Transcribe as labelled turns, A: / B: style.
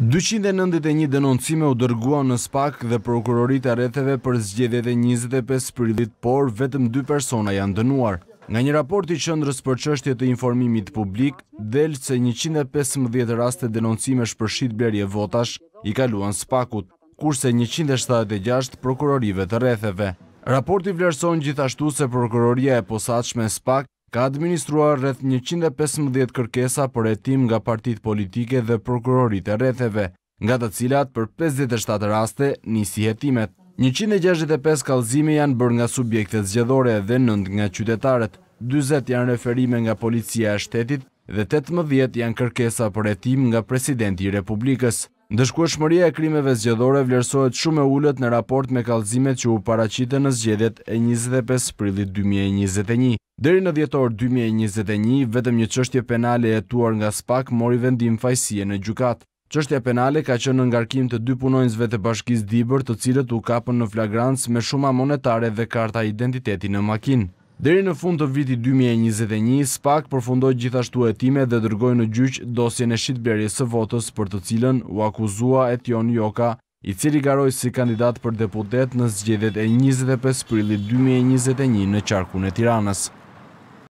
A: 291 denoncime u dërgua në SPAK dhe prokurorit e retheve për zgjedhjet e 25 prilit, por vetëm 2 persona janë dënuar. Nga një raporti qëndrës për qështje të informimit publik, delë që 115 raste denoncime shpërshit blerje votash i kaluan SPAKut, kurse 176 prokurorive të retheve. Raporti vlerëson gjithashtu se prokuroria e posatshme SPAK ka administruar rreth 115 kërkesa për etim nga partit politike dhe prokurorit e retheve, nga të cilat për 57 raste nisi jetimet. 165 kalzime janë bërë nga subjektet zgjedhore dhe nënd nga qytetarët, 20 janë referime nga policia e shtetit dhe 18 janë kërkesa për etim nga presidenti Republikës. Ndëshku e shmëria e krimeve zgjedhore vlerësohet shumë e ullët në raport me kalzimet që u paracite në zgjedhjet e 25 prillit 2021. Dëri në djetor 2021, vetëm një qështje penale e tuar nga SPAK mori vendim fajsie në gjukat. Qështja penale ka qënë në ngarkim të dy punojnësve të bashkisë Dibër të cilët u kapën në flagrants me shuma monetare dhe karta identiteti në makinë. Deri në fund të viti 2021, SPAK përfundoj gjithashtu e time dhe dërgoj në gjyq dosje në shqitbjeris së votës për të cilën u akuzua Etjon Joka, i cili garoj si kandidat për deputet në zgjedet e 25 prillit 2021 në qarkun e tiranës.